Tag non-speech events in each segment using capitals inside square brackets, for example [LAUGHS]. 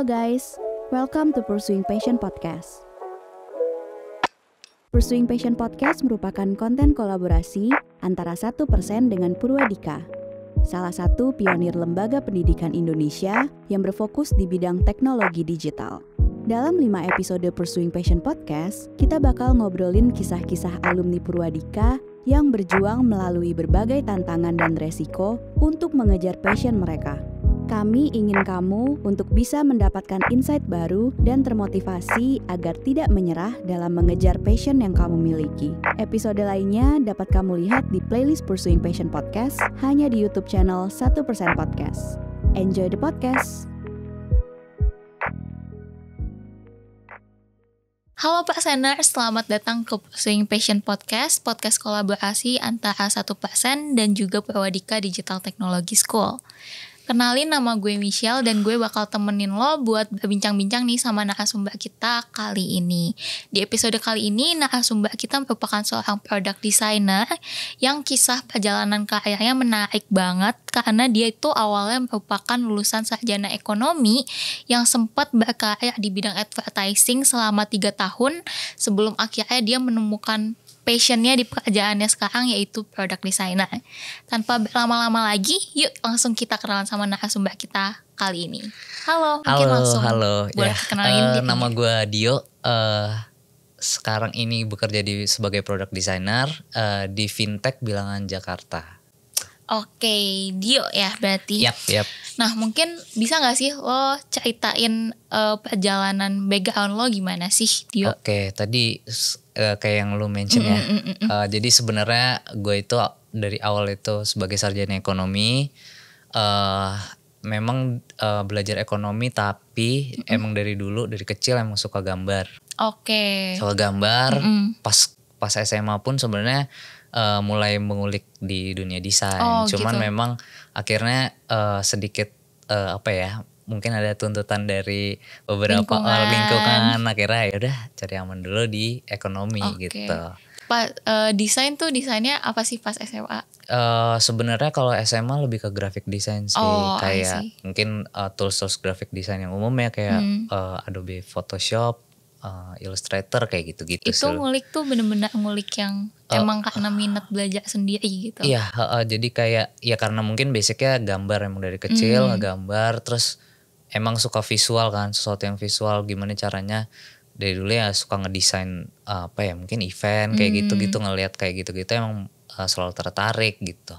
Halo guys, welcome to Pursuing Passion Podcast. Pursuing Passion Podcast merupakan konten kolaborasi antara satu persen dengan Purwadika, salah satu pionir lembaga pendidikan Indonesia yang berfokus di bidang teknologi digital. Dalam 5 episode Pursuing Passion Podcast, kita bakal ngobrolin kisah-kisah alumni Purwadika yang berjuang melalui berbagai tantangan dan resiko untuk mengejar passion mereka. Kami ingin kamu untuk bisa mendapatkan insight baru dan termotivasi agar tidak menyerah dalam mengejar passion yang kamu miliki. Episode lainnya dapat kamu lihat di playlist Pursuing Passion Podcast hanya di YouTube channel 1% Podcast. Enjoy the podcast! Halo Pak Senar, selamat datang ke Pursuing Passion Podcast, podcast kolaborasi antara satu Persen dan juga Perwadika Digital Technology School. Kenalin nama gue Michelle dan gue bakal temenin lo buat bincang-bincang nih sama narasumber kita kali ini. Di episode kali ini narasumber kita merupakan seorang product designer yang kisah perjalanan karirnya menarik banget karena dia itu awalnya merupakan lulusan sarjana ekonomi yang sempat berkarya di bidang advertising selama 3 tahun sebelum akhirnya dia menemukan passionnya di pekerjaannya sekarang yaitu product designer. Tanpa lama-lama lagi, yuk langsung kita kenalan sama narasumber kita kali ini. Halo, halo mungkin langsung halo, boleh ya. kenalin. Uh, eh, nama gue Dio. Uh, sekarang ini bekerja di sebagai product designer uh, di fintech bilangan Jakarta. Oke, okay, Dio ya berarti. Yap, yap. Nah, mungkin bisa gak sih lo ceritain uh, perjalanan background lo gimana sih, Dio? Oke, okay, tadi uh, kayak yang lu mention ya. Mm, mm, uh, jadi sebenarnya gue itu dari awal itu sebagai sarjana ekonomi uh, memang uh, belajar ekonomi tapi mm -mm. emang dari dulu dari kecil emang suka gambar. Oke. Okay. Suka gambar. Mm -mm. Pas pas SMA pun sebenarnya uh, mulai mengulik di dunia desain. Oh, Cuman gitu. memang akhirnya uh, sedikit uh, apa ya mungkin ada tuntutan dari beberapa lingkungan, lingkungan akhirnya ya udah cari aman dulu di ekonomi okay. gitu. Pak uh, eh, desain tuh desainnya apa sih pas SMA? Uh, eh, sebenarnya kalau SMA lebih ke graphic design sih oh, kayak mungkin uh, eh, tools-tools graphic design yang umum ya kayak hmm. uh, Adobe Photoshop, uh, Illustrator kayak gitu-gitu. Itu sih. ngulik tuh bener-bener ngulik yang uh, emang karena minat belajar sendiri gitu. Iya, uh, uh, jadi kayak ya karena mungkin basicnya gambar emang dari kecil mm. gambar terus emang suka visual kan sesuatu yang visual gimana caranya dari dulu ya suka ngedesain uh, apa ya mungkin event kayak gitu gitu ngelihat kayak gitu gitu emang uh, selalu tertarik gitu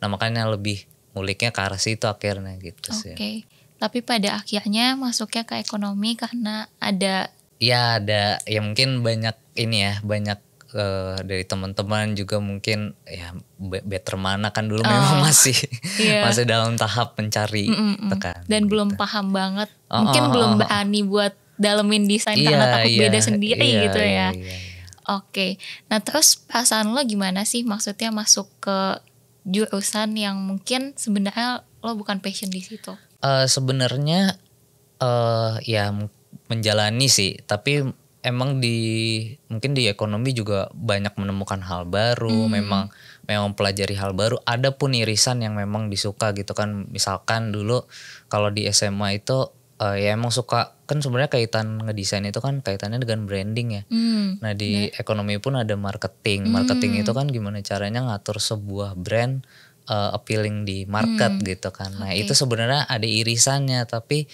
nah makanya lebih muliknya ke arah situ akhirnya gitu okay. sih oke tapi pada akhirnya masuknya ke ekonomi karena ada ya ada ya mungkin banyak ini ya banyak uh, dari teman-teman juga mungkin ya better mana kan dulu oh, memang masih yeah. [LAUGHS] masih dalam tahap mencari mm -mm. tekan dan gitu. belum paham banget oh, mungkin oh, belum oh, oh. berani buat dalemin desain yeah, karena iya, takut yeah, beda sendiri yeah, gitu ya yeah, yeah, iya. oke nah terus perasaan lo gimana sih maksudnya masuk ke jurusan yang mungkin sebenarnya lo bukan passion di situ uh, sebenarnya uh, ya menjalani sih tapi emang di mungkin di ekonomi juga banyak menemukan hal baru hmm. memang memang pelajari hal baru ada pun irisan yang memang disuka gitu kan misalkan dulu kalau di SMA itu uh, ya emang suka kan sebenarnya kaitan ngedesain itu kan kaitannya dengan branding ya hmm. nah di yeah. ekonomi pun ada marketing hmm. marketing itu kan gimana caranya ngatur sebuah brand uh, appealing di market hmm. gitu kan nah okay. itu sebenarnya ada irisannya tapi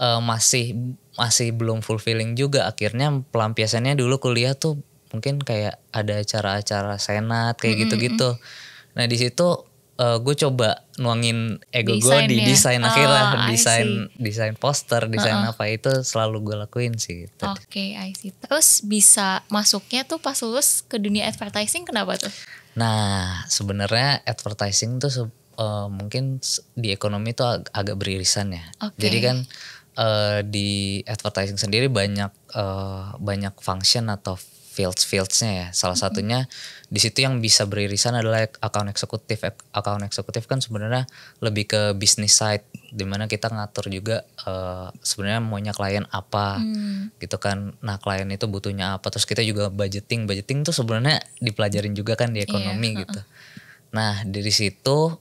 uh, masih masih belum fulfilling juga akhirnya pelampiasannya dulu kuliah tuh mungkin kayak ada acara-acara senat kayak gitu-gitu. Mm -hmm. Nah di situ uh, eh, gue coba nuangin ego gue di ya? desain akhirnya, oh, desain desain poster, desain uh -uh. apa itu selalu gue lakuin sih. Gitu. Oke, okay, I Terus bisa masuknya tuh pas lulus ke dunia advertising kenapa tuh? Nah sebenarnya advertising tuh uh, mungkin di ekonomi tuh ag agak beririsan ya. Okay. Jadi kan uh, di advertising sendiri banyak uh, banyak function atau fields fieldsnya ya salah mm -hmm. satunya di situ yang bisa beririsan adalah account eksekutif account eksekutif kan sebenarnya lebih ke business side dimana kita ngatur juga uh, sebenarnya maunya klien apa mm. gitu kan nah klien itu butuhnya apa terus kita juga budgeting budgeting tuh sebenarnya dipelajarin juga kan di ekonomi yeah. gitu nah dari situ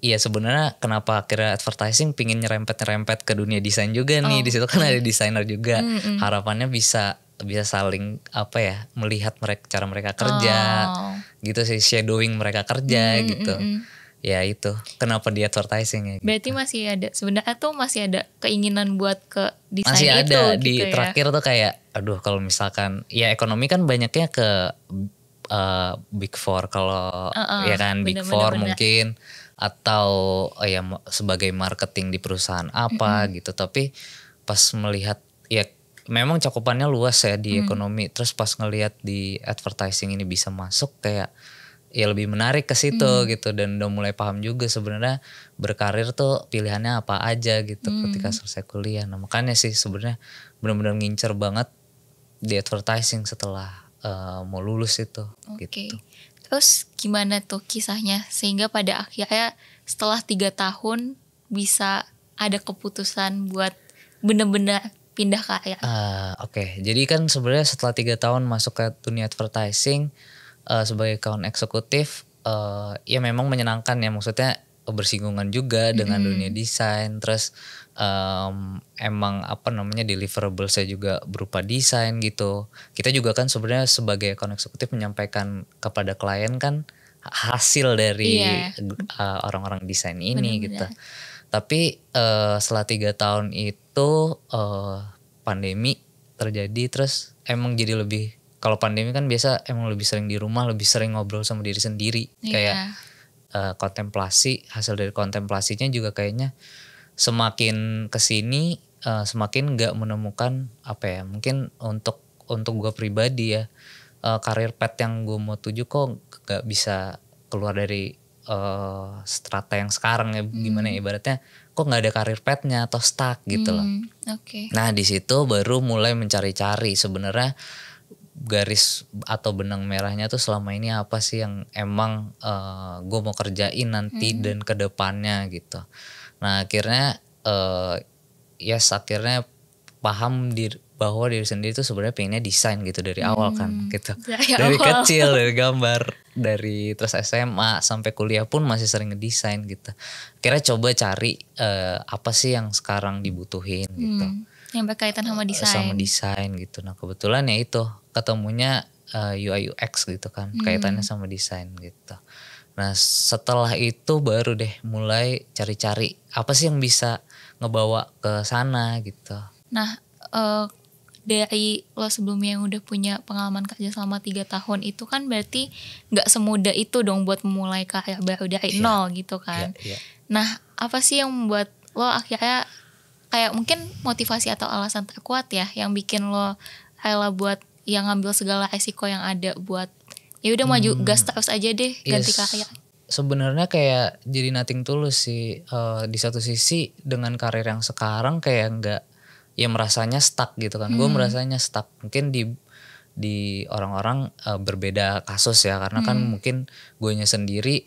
Iya sebenarnya kenapa akhirnya advertising pingin nyerempet-nyerempet ke dunia desain juga nih. Oh, di situ kan iya. ada desainer juga. Mm, mm Harapannya bisa bisa saling apa ya melihat mereka cara mereka kerja oh. gitu sih shadowing mereka kerja mm, mm gitu. Mm. Ya itu kenapa di advertising ya. Gitu. Berarti masih ada sebenarnya tuh masih ada keinginan buat ke desain itu. Masih ada gitu di ya. terakhir tuh kayak aduh kalau misalkan ya ekonomi kan banyaknya ke uh, big four kalau uh -uh, ya kan big four bener. mungkin atau oh ya sebagai marketing di perusahaan apa mm -hmm. gitu tapi pas melihat ya memang cakupannya luas ya di mm. ekonomi terus pas ngelihat di advertising ini bisa masuk kayak ya lebih menarik ke situ mm. gitu dan udah mulai paham juga sebenarnya berkarir tuh pilihannya apa aja gitu mm. ketika selesai kuliah nah makanya sih sebenarnya benar-benar ngincer banget di advertising setelah uh, mau lulus itu okay. gitu Terus gimana tuh kisahnya sehingga pada akhirnya setelah tiga tahun bisa ada keputusan buat benar-benar pindah ke Ayah? Uh, Oke, okay. jadi kan sebenarnya setelah tiga tahun masuk ke dunia advertising uh, sebagai account eksekutif, uh, ya memang menyenangkan ya maksudnya eh, bersinggungan juga dengan mm -hmm. dunia desain, terus um, emang apa namanya deliverable saya juga berupa desain gitu. Kita juga kan sebenarnya sebagai account eksekutif menyampaikan kepada klien kan hasil dari yeah. Iya. uh, orang-orang desain ini Bener-bener. gitu. Tapi uh, setelah tiga tahun itu uh, pandemi terjadi terus emang jadi lebih kalau pandemi kan biasa emang lebih sering di rumah lebih sering ngobrol sama diri sendiri yeah. kayak uh, kontemplasi hasil dari kontemplasinya juga kayaknya semakin kesini uh, semakin nggak menemukan apa ya mungkin untuk untuk gue pribadi ya uh, karir pet yang gue mau tuju kok nggak bisa keluar dari uh, strata yang sekarang ya, ya hmm. gimana ibaratnya kok nggak ada karir petnya atau stuck gitu hmm. loh. Okay. Nah di situ baru mulai mencari-cari sebenarnya garis atau benang merahnya tuh selama ini apa sih yang emang uh, gue mau kerjain nanti hmm. dan kedepannya gitu. Nah akhirnya uh, ya yes, akhirnya paham diri bahwa diri sendiri itu sebenarnya pengennya desain gitu dari hmm. awal kan hmm. gitu dari, [LAUGHS] dari awal. kecil dari gambar dari terus SMA sampai kuliah pun masih sering ngedesain gitu kira coba cari uh, apa sih yang sekarang dibutuhin hmm. gitu yang berkaitan sama eh, desain sama desain gitu nah kebetulan ya itu ketemunya uh, UI UX gitu kan hmm. kaitannya sama desain gitu Nah setelah itu baru deh mulai cari-cari apa sih yang bisa ngebawa ke sana gitu. Nah uh, dari lo sebelumnya yang udah punya pengalaman kerja selama tiga tahun itu kan berarti nggak semudah itu dong buat memulai karya baru dari yeah. nol gitu kan. Yeah, yeah. Nah apa sih yang membuat lo akhirnya kayak mungkin motivasi atau alasan terkuat ya yang bikin lo rela buat yang ngambil segala resiko yang ada buat ya udah maju hmm. gas terus aja deh ganti yes. karya sebenarnya kayak jadi nothing tulus sih uh, di satu sisi dengan karir yang sekarang kayak nggak ya merasanya stuck gitu kan hmm. gue merasanya stuck mungkin di di orang-orang uh, berbeda kasus ya karena kan hmm. kan mungkin gue nya sendiri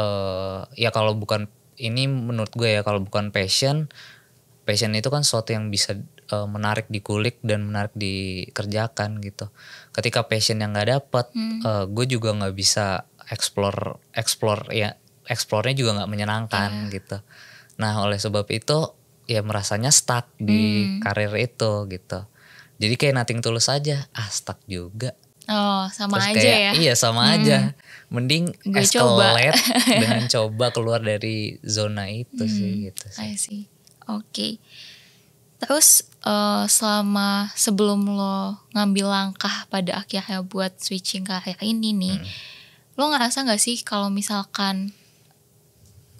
uh, ya kalau bukan ini menurut gue ya kalau bukan passion passion itu kan sesuatu yang bisa uh, menarik dikulik dan menarik dikerjakan gitu. Ketika passion yang nggak dapet, hmm. uh, gue juga nggak bisa explore explore ya explore juga nggak menyenangkan yeah. gitu. Nah oleh sebab itu ya merasanya stuck di hmm. karir itu gitu. Jadi kayak nothing tulus aja, ah stuck juga. Oh, sama Terus aja kayak, ya. Iya, sama hmm. aja. Mending Gue coba. [LAUGHS] dengan coba keluar dari zona itu hmm. sih gitu sih. I Oke. Okay. Terus uh, selama sebelum lo ngambil langkah pada akhirnya buat switching kayak ini nih, hmm. lo ngerasa nggak sih kalau misalkan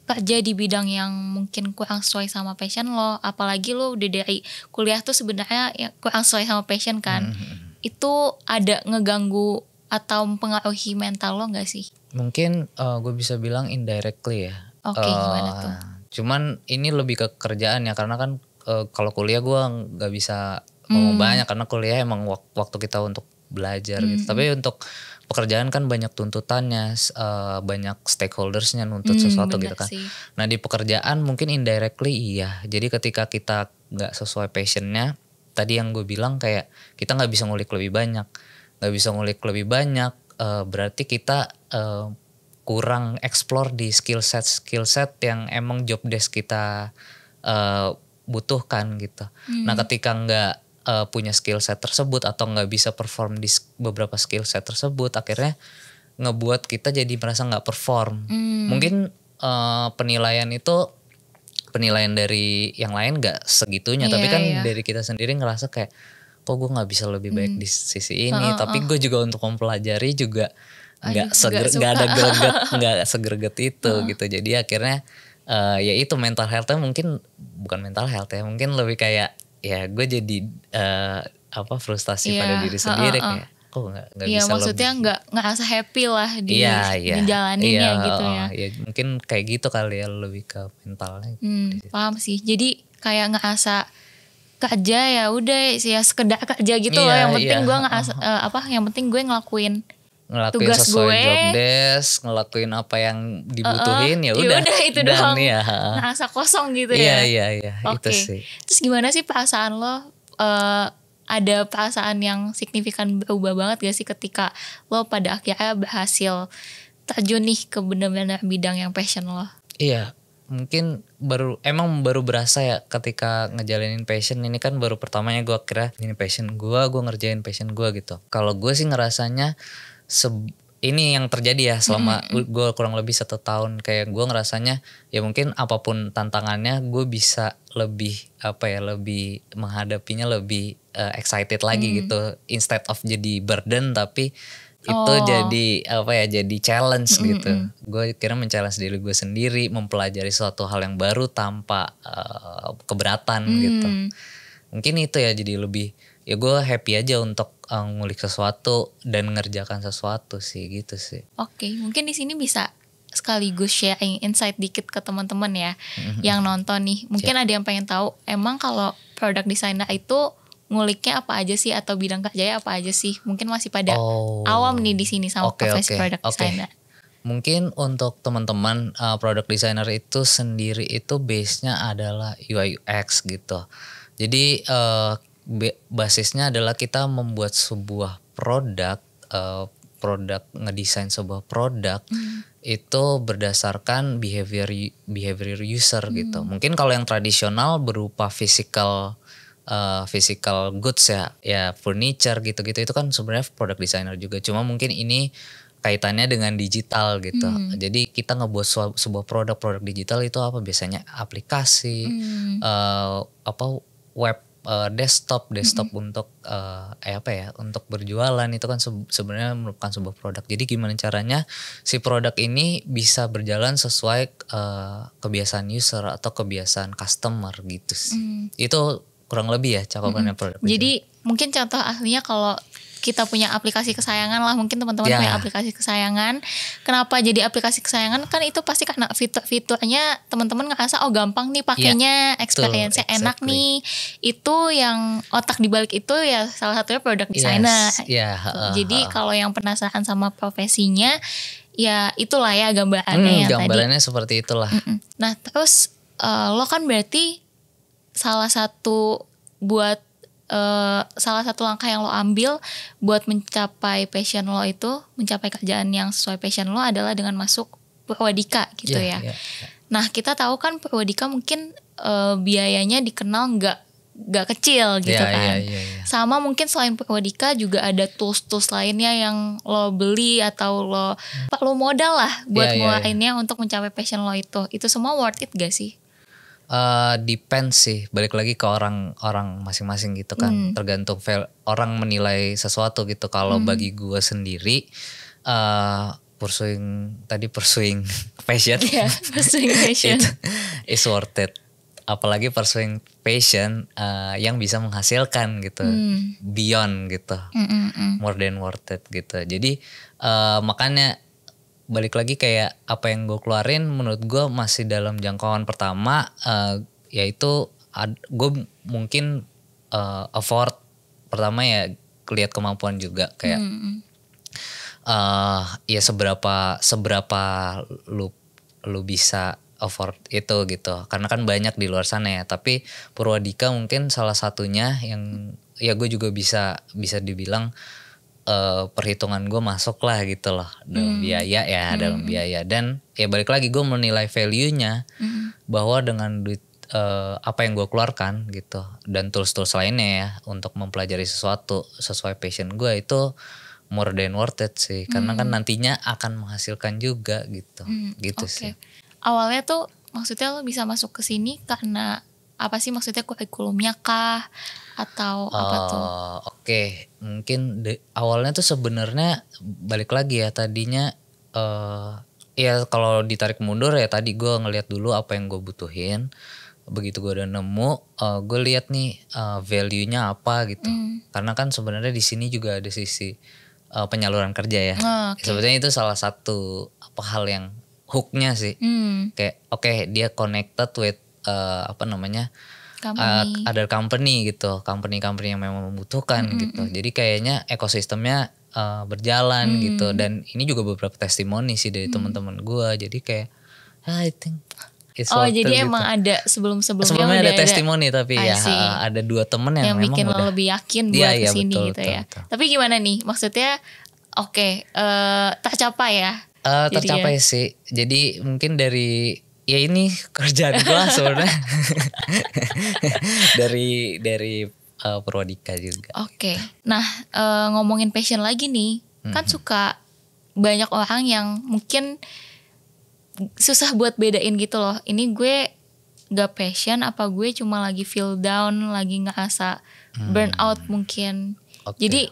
kerja di bidang yang mungkin kurang sesuai sama passion lo, apalagi lo udah dari kuliah tuh sebenarnya ya kurang sesuai sama passion kan, hmm, hmm, hmm. itu ada ngeganggu atau mempengaruhi mental lo nggak sih? Mungkin uh, eh, gue bisa bilang indirectly ya. Oke, okay, uh, gimana eh, tuh? Cuman ini lebih ke kerjaan ya karena kan uh, kalau kuliah gue nggak bisa ngomong hmm. banyak karena kuliah emang wak waktu kita untuk belajar gitu. hmm. gitu. Tapi untuk pekerjaan kan banyak tuntutannya, uh, banyak stakeholdersnya nuntut mm, sesuatu gitu kan. Sih. Nah di pekerjaan mungkin indirectly iya. Jadi ketika kita nggak sesuai passionnya, tadi yang gue bilang kayak kita nggak bisa ngulik lebih banyak, nggak bisa ngulik lebih banyak, uh, berarti kita uh, kurang explore di skill set skill set yang emang job desk kita uh, butuhkan gitu. Nah, hmm. Nah ketika nggak uh, punya skill set tersebut atau nggak bisa perform di beberapa skill set tersebut, akhirnya ngebuat kita jadi merasa nggak perform. Hmm. Mungkin uh, penilaian itu penilaian dari yang lain nggak segitunya, yeah, tapi iya, kan yeah. dari kita sendiri ngerasa kayak kok gue nggak bisa lebih baik hmm. di sisi ini oh, tapi oh. gue juga untuk mempelajari juga nggak seger nggak ada greget nggak segerget itu oh. [LAUGHS] gitu jadi akhirnya uh, ya itu mental healthnya mungkin bukan mental health ya mungkin lebih kayak ya gue jadi uh, apa frustasi yeah, pada diri sendiri uh, uh, uh. kayak kok nggak nggak yeah, bisa maksudnya nggak ngerasa happy lah di yeah, yeah, dijalaninnya yeah, iya, gitu ya, gitu ya. ya mungkin kayak gitu kali ya lebih ke mentalnya gitu hmm, paham sih jadi kayak ngerasa kerja ya udah sih ya sekedar kerja gitu yeah, loh yang penting yeah, gue nggak uh, apa yang penting gue ngelakuin ngelakuin Tugas sesuai gue, job desk, ngelakuin apa yang dibutuhin uh, ya udah. udah itu Dan doang. Ya. Ngerasa kosong gitu ya. Iya iya iya, itu sih. Terus gimana sih perasaan lo uh, ada perasaan yang signifikan berubah banget gak sih ketika lo pada akhirnya berhasil terjun nih ke benar-benar bidang yang passion lo? Iya, mungkin baru emang baru berasa ya ketika ngejalanin passion ini kan baru pertamanya gue kira ini passion gue gue ngerjain passion gue gitu kalau gue sih ngerasanya se ini yang terjadi ya selama mm mm-hmm, -hmm. gue kurang lebih satu tahun kayak gue ngerasanya ya mungkin apapun tantangannya gue bisa lebih apa ya lebih menghadapinya lebih uh, excited lagi mm. gitu instead of jadi burden tapi oh. itu jadi apa ya jadi challenge mm -hmm. gitu mm-hmm. gue kira men-challenge diri gue sendiri mempelajari suatu hal yang baru tanpa uh, keberatan gitu. mm. gitu mungkin itu ya jadi lebih ya gue happy aja untuk uh, ngulik sesuatu dan ngerjakan sesuatu sih gitu sih. Oke, okay, mungkin di sini bisa sekaligus sharing insight dikit ke teman-teman ya mm-hmm. yang nonton nih. Mungkin yeah. ada yang pengen tahu emang kalau product designer itu nguliknya apa aja sih atau bidang kerjanya apa aja sih? Mungkin masih pada oh. awam nih di sini sama okay, profesi okay, product okay. designer. Mungkin untuk teman-teman uh, product designer itu sendiri itu base-nya adalah UI UX gitu. Jadi uh, basisnya adalah kita membuat sebuah produk uh, produk ngedesain sebuah produk mm. itu berdasarkan behavior behavior user mm. gitu mungkin kalau yang tradisional berupa physical uh, physical goods ya ya furniture gitu-gitu itu kan sebenarnya produk designer juga cuma mungkin ini kaitannya dengan digital gitu. mm. Jadi kita ngebuat sebuah, sebuah produk-produk digital itu apa biasanya aplikasi mm. uh, apa web uh, desktop desktop mm -hmm. untuk uh, eh apa ya untuk berjualan itu kan sebenarnya merupakan sebuah produk jadi gimana caranya si produk ini bisa berjalan sesuai uh, kebiasaan user atau kebiasaan customer gitu sih mm. itu kurang lebih ya cakupannya mm -hmm. produk jadi mungkin contoh ahlinya kalau kita punya aplikasi kesayangan lah mungkin teman-teman yeah. punya aplikasi kesayangan kenapa jadi aplikasi kesayangan kan itu pasti karena fitur-fiturnya teman-teman ngerasa oh gampang nih ya, pakainya yeah. experience exactly. enak nih itu yang otak dibalik itu ya salah satunya produk desainer yes. yeah. uh, -huh. jadi kalau yang penasaran sama profesinya ya itulah ya gambarannya hmm, yang gambarannya tadi. seperti itulah mm -mm. nah terus uh, lo kan berarti salah satu buat uh, salah satu langkah yang lo ambil buat mencapai passion lo itu, mencapai kerjaan yang sesuai passion lo adalah dengan masuk perwadika gitu yeah, ya. Yeah, yeah. Nah kita tahu kan perwadika mungkin uh, biayanya dikenal nggak nggak kecil gitu yeah, kan. Yeah, yeah, yeah. Sama mungkin selain perwadika juga ada tools-tools lainnya yang lo beli atau lo perlu hmm. modal lah buat yeah, yeah, yeah. untuk mencapai passion lo itu. Itu semua worth it gak sih? Uh, sih balik lagi ke orang orang masing-masing gitu kan hmm. tergantung fail, orang menilai sesuatu gitu kalau hmm. bagi gue sendiri uh, pursuing tadi pursuing [LAUGHS] passion yeah, pursuing [LAUGHS] passion it is worth it apalagi pursuing passion uh, yang bisa menghasilkan gitu hmm. beyond gitu mm -mm. more than worth it gitu jadi uh, makanya balik lagi kayak apa yang gue keluarin menurut gue masih dalam jangkauan pertama uh, yaitu gue mungkin uh, eh, afford pertama ya lihat kemampuan juga kayak hmm. uh, ya seberapa seberapa lu lu bisa afford itu gitu karena kan banyak di luar sana ya tapi Purwadika mungkin salah satunya yang ya gue juga bisa bisa dibilang uh, perhitungan gue masuk lah gitu loh dalam hmm. biaya ya hmm. dalam biaya dan ya balik lagi gue menilai value-nya hmm. bahwa dengan duit uh, apa yang gue keluarkan gitu dan tools-tools lainnya ya untuk mempelajari sesuatu sesuai passion gue itu more than worth it sih karena kan hmm. nantinya akan menghasilkan juga gitu hmm, gitu okay. sih awalnya tuh maksudnya lo bisa masuk ke sini karena apa sih maksudnya kurikulumnya kah atau uh, apa tuh? Eh, oke, okay. mungkin de, awalnya tuh sebenarnya balik lagi ya tadinya uh, ya kalau ditarik mundur ya tadi gue ngelihat dulu apa yang gue butuhin. Begitu gue udah nemu, uh, eh, gue lihat nih uh, value-nya apa gitu. Mm. Karena kan sebenarnya di sini juga ada sisi uh, penyaluran kerja ya. Oh, ah, okay. Sebetulnya itu salah satu apa hal yang hooknya sih. Mm. Kayak oke okay, dia connected with uh, apa namanya company. Uh, eh, other company gitu, company-company yang memang membutuhkan mm-hmm. gitu. Jadi kayaknya ekosistemnya uh, berjalan mm. gitu dan ini juga beberapa testimoni sih dari mm. teman-teman gue. Jadi kayak ah, I think It's oh jadi gitu. emang ada sebelum sebelumnya sebelumnya ada testimoni tapi ya ada dua temen yang, yang memang bikin udah, lo lebih yakin iya, buat ya, kesini betul, gitu betul, ya. Betul. Tapi gimana nih maksudnya? Oke okay, uh, tercapai ya? Uh, tercapai ya. sih. Jadi mungkin dari ya ini kerjaan gue [LAUGHS] sebenarnya [LAUGHS] dari dari uh, eh, Purwadika juga. Oke, okay. nah uh, ngomongin passion lagi nih, mm-hmm. kan suka banyak orang yang mungkin susah buat bedain gitu loh. Ini gue gak passion apa gue cuma lagi feel down, lagi ngerasa hmm. burnout hmm. mungkin. Okay. Jadi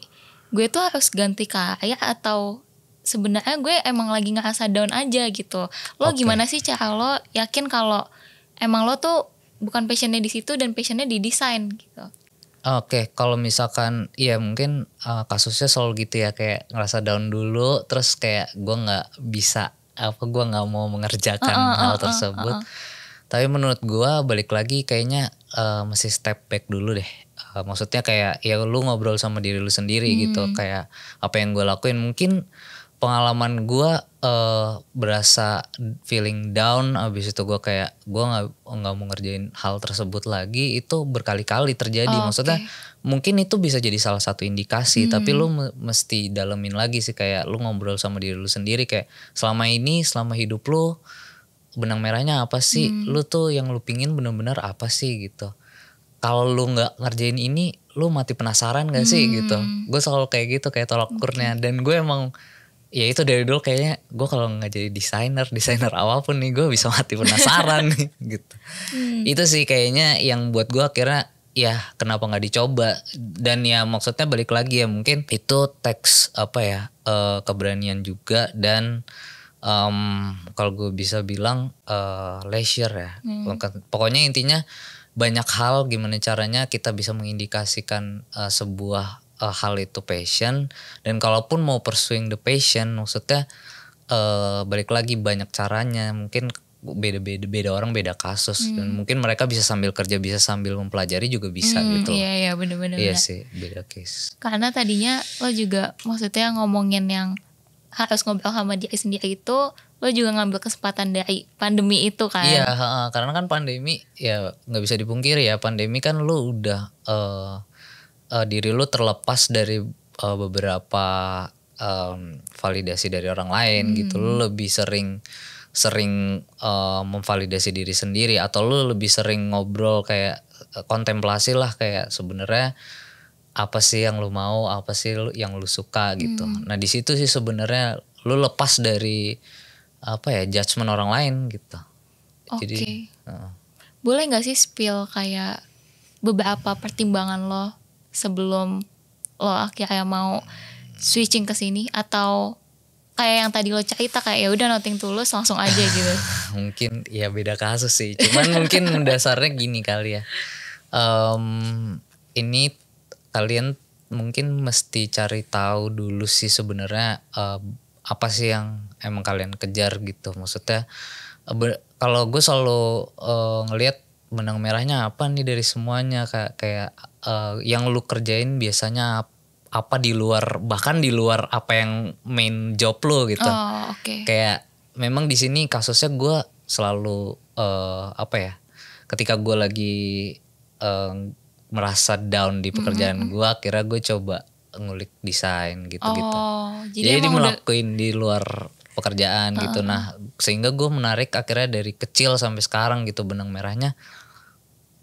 gue tuh harus ganti karya atau sebenarnya gue emang lagi ngerasa down aja gitu lo okay. gimana sih cara lo yakin kalau emang lo tuh bukan passionnya di situ dan passionnya di desain gitu Oke, okay, kalau misalkan ya mungkin uh, kasusnya selalu gitu ya kayak ngerasa down dulu, terus kayak gue nggak bisa apa gue nggak mau mengerjakan uh, uh, hal tersebut. Uh, uh, Tapi menurut gue balik lagi kayaknya uh, mesti step back dulu deh. Uh, maksudnya kayak ya lu ngobrol sama diri lu sendiri gitu, hmm. gitu, kayak apa yang gue lakuin mungkin pengalaman gue uh, berasa feeling down abis itu gue kayak gue nggak nggak mau ngerjain hal tersebut lagi itu berkali-kali terjadi oh, maksudnya okay. mungkin itu bisa jadi salah satu indikasi hmm. tapi lu mesti dalemin lagi sih kayak lu ngobrol sama diri lu sendiri kayak selama ini selama hidup lu benang merahnya apa sih hmm. lu tuh yang lu pingin bener-bener apa sih gitu kalau lu nggak ngerjain ini lu mati penasaran gak sih hmm. gitu gue selalu kayak gitu kayak tolak okay. dan gue emang ya itu dari dulu kayaknya gue kalau nggak jadi desainer desainer awal pun nih gue bisa mati penasaran nih [LAUGHS] gitu hmm. itu sih kayaknya yang buat gue akhirnya ya kenapa nggak dicoba dan ya maksudnya balik lagi ya mungkin itu teks apa ya uh, keberanian juga dan um, kalau gue bisa bilang uh, leisure ya hmm. pokoknya intinya banyak hal gimana caranya kita bisa mengindikasikan uh, sebuah uh, hal itu passion dan kalaupun mau pursuing the passion maksudnya uh, balik lagi banyak caranya mungkin beda-beda beda orang beda kasus hmm. dan mungkin mereka bisa sambil kerja bisa sambil mempelajari juga bisa hmm, gitu Iya iya bener bener Iya sih beda case. Karena tadinya lo juga maksudnya ngomongin yang harus ngobrol sama dia sendiri itu lo juga ngambil kesempatan dari pandemi itu kan. Iya karena kan pandemi ya nggak bisa dipungkiri ya pandemi kan lo udah uh, uh, diri lu terlepas dari uh, beberapa um, validasi dari orang lain hmm. gitu lu lebih sering sering uh, memvalidasi diri sendiri atau lu lebih sering ngobrol kayak kontemplasi lah kayak sebenarnya apa sih yang lu mau apa sih yang lu suka gitu hmm. nah di situ sih sebenarnya lu lepas dari apa ya judgement orang lain gitu. Okay. Jadi uh. boleh nggak sih spill kayak beberapa pertimbangan lo sebelum lo akhirnya mau switching ke sini atau kayak yang tadi lo cerita kayak ya udah noting tulus langsung aja [LAUGHS] gitu mungkin ya beda kasus sih cuman mungkin [LAUGHS] dasarnya gini kali ya um, ini kalian mungkin mesti cari tahu dulu sih sebenarnya um, apa sih yang emang kalian kejar gitu maksudnya eh, kalau gue selalu uh, ngelihat benang merahnya apa nih dari semuanya kayak kayak uh, yang lu kerjain biasanya apa di luar bahkan di luar apa yang main job lu gitu. Oh, okay. Kayak memang di sini kasusnya gue selalu uh, apa ya? Ketika gue lagi uh, merasa down di pekerjaan mm -hmm. gue, akhirnya gue coba ngulik desain gitu-gitu. Oh, jadi jadi melakuin udah... di luar pekerjaan -uh. gitu. Nah, sehingga gue menarik akhirnya dari kecil sampai sekarang gitu benang merahnya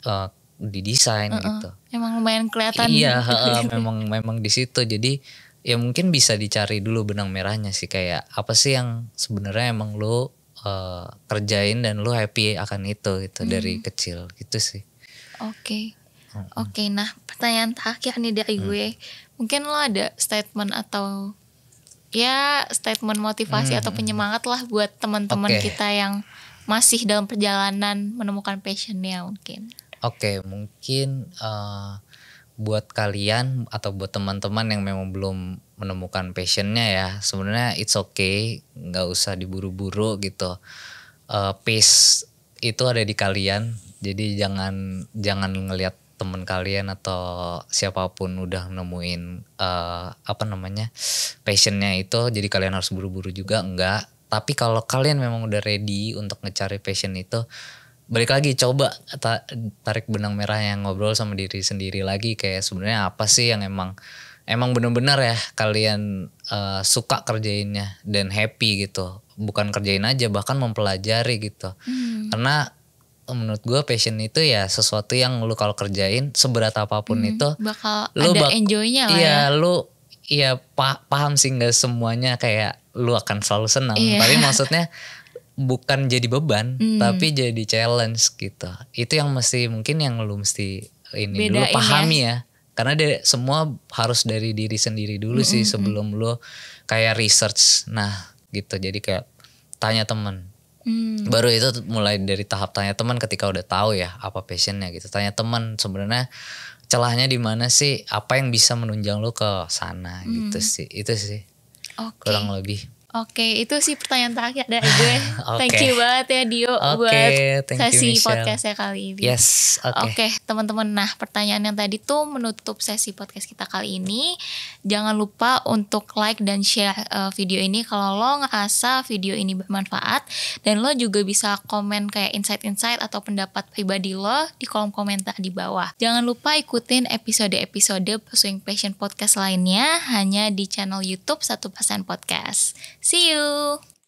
uh, didesain uh -uh. gitu. Emang lumayan kelihatan. Iya, uh, [LAUGHS] memang memang di situ. Jadi ya mungkin bisa dicari dulu benang merahnya sih kayak apa sih yang sebenarnya emang lo uh, kerjain dan lo happy akan itu gitu hmm. dari kecil gitu sih. Oke. Okay. Uh -uh. Oke, nah pertanyaan terakhir nih dari hmm. gue. Mungkin lo ada statement atau ya statement motivasi hmm. atau hmm, hmm. penyemangat lah buat teman-teman okay. kita yang masih dalam perjalanan menemukan passionnya mungkin. Oke, okay, mungkin uh, buat kalian atau buat teman-teman yang memang belum menemukan passionnya ya, sebenarnya it's okay, nggak usah diburu-buru gitu. Uh, pace itu ada di kalian, jadi jangan jangan ngelihat teman kalian atau siapapun udah nemuin uh, apa namanya passionnya itu jadi kalian harus buru-buru juga enggak tapi kalau kalian memang udah ready untuk ngecari passion itu balik lagi coba tarik benang merah yang ngobrol sama diri sendiri lagi kayak sebenarnya apa sih yang emang emang benar-benar ya kalian uh, suka kerjainnya dan happy gitu bukan kerjain aja bahkan mempelajari gitu hmm. karena menurut gue passion itu ya sesuatu yang lu kalau kerjain seberat apapun hmm. itu bakal lu ada bak enjoynya lah iya ya. lu ya pa paham sih gak semuanya kayak lu akan selalu senang yeah. tapi maksudnya bukan jadi beban hmm. tapi jadi challenge gitu itu yang mesti mungkin yang lu mesti ini Bedain dulu ya. pahami ya, ya. karena de, semua harus dari diri sendiri dulu hmm, sih sebelum hmm. lu kayak research nah gitu jadi kayak tanya temen hmm. baru itu mulai dari tahap tanya teman ketika udah tahu ya apa passionnya gitu tanya teman sebenarnya celahnya di mana sih apa yang bisa menunjang lu ke sana gitu hmm. gitu sih itu sih okay. kurang lebih Oke, itu sih pertanyaan terakhir dari gue. [LAUGHS] okay. Thank you banget ya Dio okay, buat sesi podcastnya kali ini. Yes, oke. Okay. okay, teman-teman. Nah, pertanyaan yang tadi tuh menutup sesi podcast kita kali ini. Jangan lupa untuk like dan share uh, video ini kalau lo ngerasa video ini bermanfaat dan lo juga bisa komen kayak insight-insight atau pendapat pribadi lo di kolom komentar di bawah. Jangan lupa ikutin episode-episode Pursuing Passion Podcast lainnya hanya di channel YouTube Satu Pasan Podcast. See you.